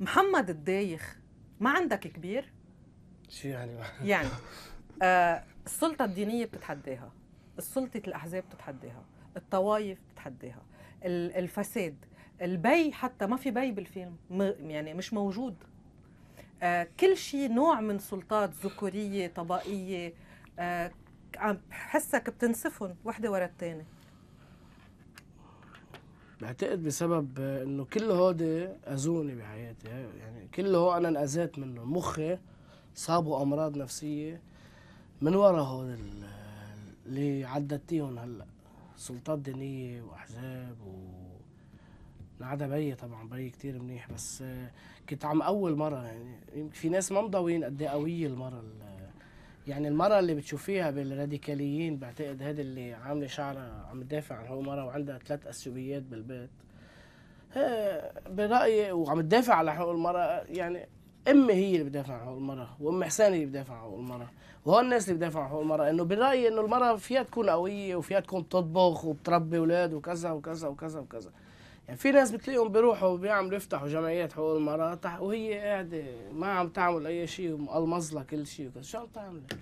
محمد الدايخ ما عندك كبير شو يعني يعني آه السلطه الدينيه بتتحداها السلطه الاحزاب بتتحداها الطوائف بتتحداها الفساد البي حتى ما في بي بالفيلم يعني مش موجود آه كل شيء نوع من سلطات ذكوريه طبقيه آه عم بحسك بتنسفهم وحده ورا الثانيه بعتقد بسبب انه كل هودي اذوني بحياتي يعني كل هو انا انأذيت منه مخي صابوا امراض نفسيه من ورا هول اللي عدتيهم هلا سلطات دينيه واحزاب و عدا بيي طبعا بيي كتير منيح بس كنت عم اول مره يعني في ناس ما مضوين قد ايه قويه المره اللي يعني المرأة اللي بتشوفيها بالراديكاليين بعتقد هذه اللي عاملة شعرها عم تدافع عن هو مرة وعندها ثلاث اثيوبيات بالبيت آه، برأيي وعم تدافع على حقوق المرأة يعني امي هي اللي بتدافع عن حقوق المرأة وام حسان هي اللي بتدافع عن حقوق المرأة وهو الناس اللي بتدافع عن حقوق المرأة انه برأيي انه المرأة فيها تكون قوية وفيها تكون بتطبخ وبتربي اولاد وكذا وكذا وكذا وكذا يعني في ناس بتلاقيهم بيروحوا بيعملوا يفتحوا جمعيات حقوق المرأة وهي قاعدة ما عم تعمل أي شيء ومقلمظلة كل شيء شو عم تعمل؟